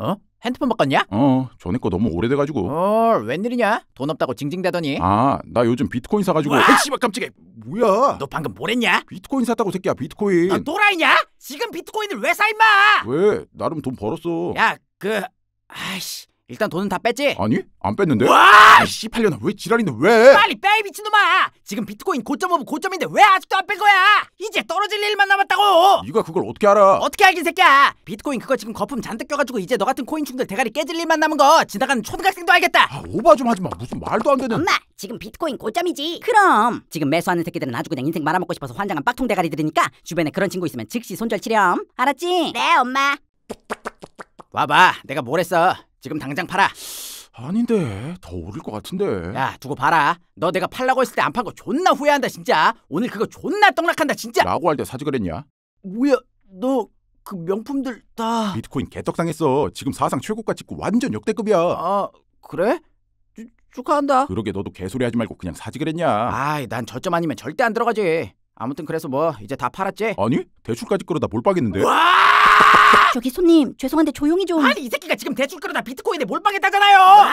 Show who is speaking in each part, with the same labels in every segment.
Speaker 1: 어? 핸드폰 바꿨냐? 어, 전에 거 너무 오래돼가지고. 어, 웬일이냐? 돈 없다고 징징대더니. 아, 나 요즘 비트코인 사가지고. 와! 시발깜찍해 뭐야? 너 방금 뭐랬냐? 비트코인 샀다고 새끼야, 비트코인. 너 또라이냐? 지금 비트코인을 왜 사 임마? 왜? 나름 돈 벌었어. 야, 그 아이씨. 일단 돈은 다 뺐지? 아니 안 뺐는데 와! 씨팔려나 왜 지랄인데 왜 빨리 빼 미친놈아 지금 비트코인 고점오브 고점인데 왜 아직도 안 뺀 거야 이제 떨어질 일만 남았다고 네가 그걸 어떻게 알아 어떻게 알긴 새끼야 비트코인 그거 지금 거품
Speaker 2: 잔뜩 껴가지고 이제 너 같은 코인충들 대가리 깨질 일만 남은 거 지나가는 초등학생도 알겠다 아 오바 좀 하지마 무슨 말도 안 되는 엄마 지금 비트코인 고점이지 그럼 지금 매수하는 새끼들은 아주 그냥 인생 말아먹고 싶어서 환장한 빡통 대가리들이니까 주변에 그런 친구 있으면 즉시 손절 치렴 알았지? 네 엄마 와봐 내가 뭘 했어 지금 당장 팔아.
Speaker 1: 아닌데 더 오를 것 같은데. 야 두고 봐라. 너 내가 팔라고 했을 때안판거 존나 후회한다 진짜. 오늘 그거 존나 떡락한다 진짜. 라고 할 때 사지 그랬냐? 뭐야 너 그 명품들 다. 비트코인 개떡상했어. 지금 사상 최고가 찍고 완전 역대급이야. 아 그래?
Speaker 2: 주, 축하한다.
Speaker 1: 그러게 너도 개소리 하지 말고 그냥 사지 그랬냐? 아이 난 저점 아니면 절대 안 들어가지. 아무튼 그래서 뭐 이제 다 팔았지? 아니 대출까지 끌어다 몰빵했는데. 와!
Speaker 2: 저기 손님 죄송한데 조용히 좀 아니 이 새끼가 지금 대출 끌어다 비트코인에 몰빵했다잖아요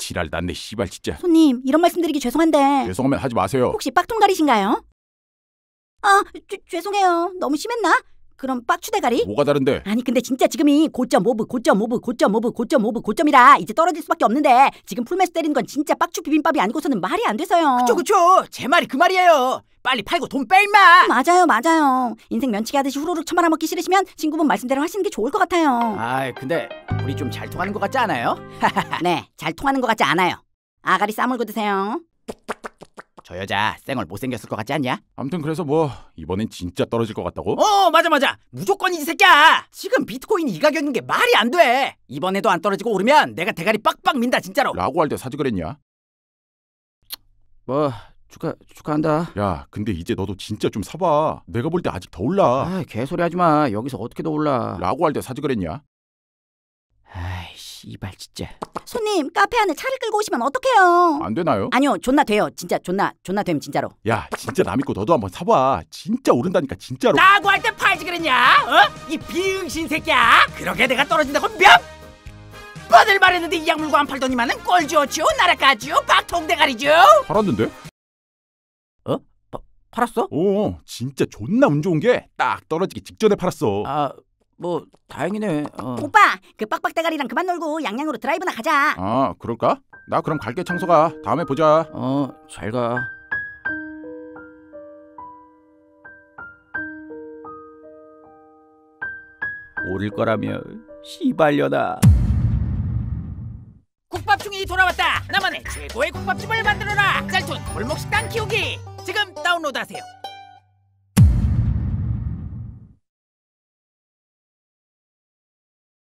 Speaker 1: 지랄 났네 씨발 진짜
Speaker 2: 손님 이런 말씀드리기 죄송한데
Speaker 1: 죄송하면 하지 마세요 혹시
Speaker 2: 빡통다리신가요? 아 죄, 죄송해요 너무 심했나? 그럼 빡추대가리? 뭐가 다른데 아니 근데 진짜 지금이 고점 오브 고점 오브 고점 오브 고점 오브 고점이라 이제 떨어질 수밖에 없는데 지금 풀매수 때리는 건 진짜 빡추 비빔밥이 아니고서는 말이 안 돼서요 그쵸 그쵸 제 말이 그 말이에요 빨리 팔고 돈 빼임마. 맞아요, 맞아요. 인생 면치기 하듯이 후루룩 처말아먹기 싫으시면 친구분 말씀대로 하시는 게 좋을 것 같아요. 아, 근데 우리 좀 잘 통하는 것 같지 않아요? 네, 잘 통하는 것 같지 않아요. 아가리 싸물고 드세요. 저 여자 쌩얼 못생겼을 것 같지 않냐? 암튼 그래서 뭐
Speaker 1: 이번엔 진짜 떨어질 것 같다고?
Speaker 2: 어 맞아 맞아 무조건이지 새끼야 지금 비트코인 이 가격인
Speaker 1: 게 말이 안돼 이번에도 안 떨어지고 오르면 내가 대가리 빡빡 민다 진짜로 라고 할 때 사지 그랬냐? 뭐 축하 축하한다. 야, 근데 이제 너도 진짜 좀 사봐. 내가 볼 때 아직 더 올라. 아, 개소리 하지 마. 여기서 어떻게 더 올라? 라고 할 때 사지 그랬냐? 아이씨, 이발 진짜.
Speaker 2: 손님, 카페 안에 차를 끌고 오시면 어떡해요? 안 되나요? 아니요, 존나 돼요. 진짜 존나 존나 되면 진짜로.
Speaker 1: 야, 진짜 남있고 너도 한번 사봐. 진짜 오른다니까 진짜로. 라고 할 때 팔지 그랬냐? 어? 이 비응신 새끼야. 그러게 내가 떨어진다고 몇 번을 말했는데 이 약물고 안 팔더니만은 꼴지오지오 나라까지오
Speaker 2: 박통대가리죠.
Speaker 1: 팔았는데? 팔았어? 오, 어, 진짜 존나 운 좋은 게 딱 떨어지기 직전에 팔았어. 아, 뭐 다행이네. 어. 오빠
Speaker 2: 그 빡빡대가리랑 그만 놀고 양양으로 드라이브나 가자.
Speaker 1: 아, 그럴까? 나 그럼 갈게 청소가 다음에 보자. 어, 잘 가. 오를 거라며 시발려다.
Speaker 2: 국밥충이 돌아왔다. 나만의 최고의 국밥집을 만들어라. 짤툰 골목식당 키우기. 지금 다운로드하세요.